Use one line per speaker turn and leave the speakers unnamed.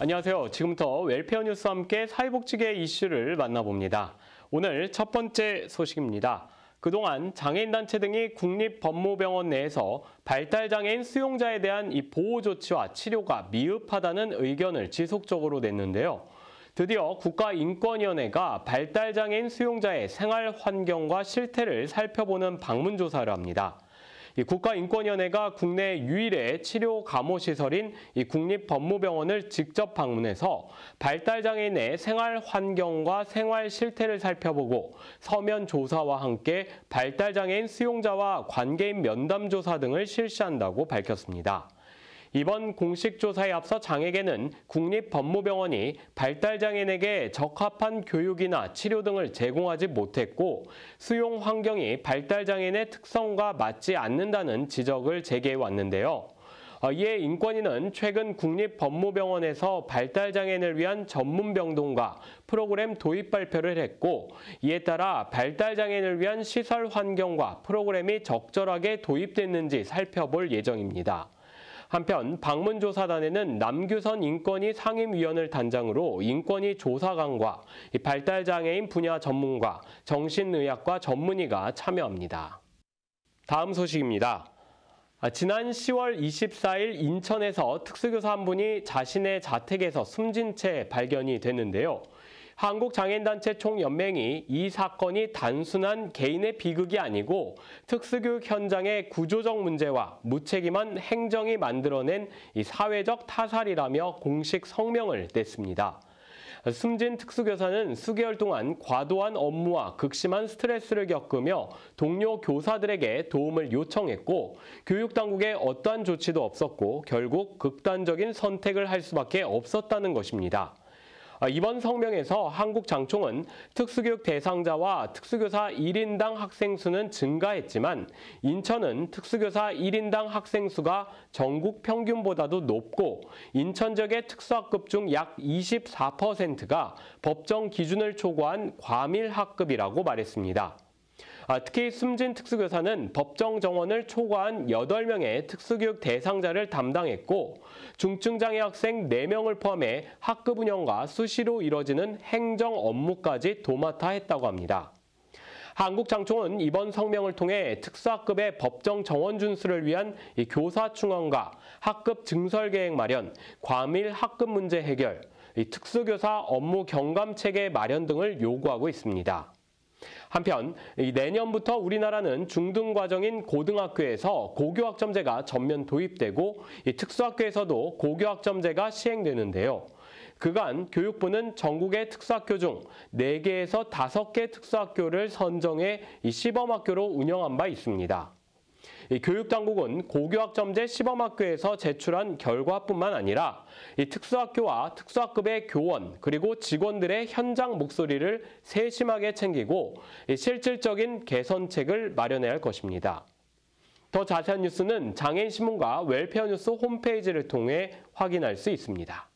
안녕하세요. 지금부터 웰페어 뉴스와 함께 사회복지계 이슈를 만나봅니다. 오늘 첫 번째 소식입니다. 그동안 장애인단체 등이 국립법무병원 내에서 발달장애인 수용자에 대한 이 보호조치와 치료가 미흡하다는 의견을 지속적으로 냈는데요. 드디어 국가인권위원회가 발달장애인 수용자의 생활 환경과 실태를 살펴보는 방문조사를 합니다. 국가인권위원회가 국내 유일의 치료 감호 시설인 이 국립법무병원을 직접 방문해서 발달장애인의 생활 환경과 생활 실태를 살펴보고 서면 조사와 함께 발달장애인 수용자와 관계인 면담 조사 등을 실시한다고 밝혔습니다. 이번 공식 조사에 앞서 장에게는 국립법무병원이 발달장애인에게 적합한 교육이나 치료 등을 제공하지 못했고 수용 환경이 발달장애인의 특성과 맞지 않는다는 지적을 제기해 왔는데요. 어, 이에 인권위는 최근 국립법무병원에서 발달장애인을 위한 전문병동과 프로그램 도입 발표를 했고 이에 따라 발달장애인을 위한 시설 환경과 프로그램이 적절하게 도입됐는지 살펴볼 예정입니다. 한편 방문조사단에는 남규선 인권위 상임위원을 단장으로 인권위 조사관과 발달장애인 분야 전문가, 정신의학과 전문의가 참여합니다. 다음 소식입니다. 아, 지난 10월 24일 인천에서 특수교사 한 분이 자신의 자택에서 숨진 채 발견이 됐는데요. 한국장애인단체 총연맹이 이 사건이 단순한 개인의 비극이 아니고 특수교육 현장의 구조적 문제와 무책임한 행정이 만들어낸 이 사회적 타살이라며 공식 성명을 냈습니다. 숨진 특수교사는 수개월 동안 과도한 업무와 극심한 스트레스를 겪으며 동료 교사들에게 도움을 요청했고 교육당국에 어떠한 조치도 없었고 결국 극단적인 선택을 할 수밖에 없었다는 것입니다. 아, 이번 성명에서 한국장총은 특수교육 대상자와 특수교사 1인당 학생 수는 증가했지만 인천은 특수교사 1인당 학생 수가 전국 평균보다도 높고 인천 지역의 특수학급 중 약 24%가 법정 기준을 초과한 과밀학급이라고 말했습니다. 아, 특히 숨진 특수교사는 법정 정원을 초과한 8명의 특수교육 대상자를 담당했고 중증장애 학생 4명을 포함해 학급 운영과 수시로 이뤄지는 행정 업무까지 도맡아 했다고 합니다. 한국장총은 이번 성명을 통해 특수학급의 법정 정원 준수를 위한 교사 충원과 학급 증설 계획 마련, 과밀 학급 문제 해결, 특수교사 업무 경감 체계 마련 등을 요구하고 있습니다. 한편 내년부터 우리나라는 중등 과정인 고등학교에서 고교학점제가 전면 도입되고 특수학교에서도 고교학점제가 시행되는데요. 그간 교육부는 전국의 특수학교 중 4개에서 5개 특수학교를 선정해 시범학교로 운영한 바 있습니다. 교육당국은 고교학점제 시범학교에서 제출한 결과뿐만 아니라 이 특수학교와 특수학급의 교원 그리고 직원들의 현장 목소리를 세심하게 챙기고 실질적인 개선책을 마련해야 할 것입니다. 더 자세한 뉴스는 장애인신문과 웰페어뉴스 홈페이지를 통해 확인할 수 있습니다.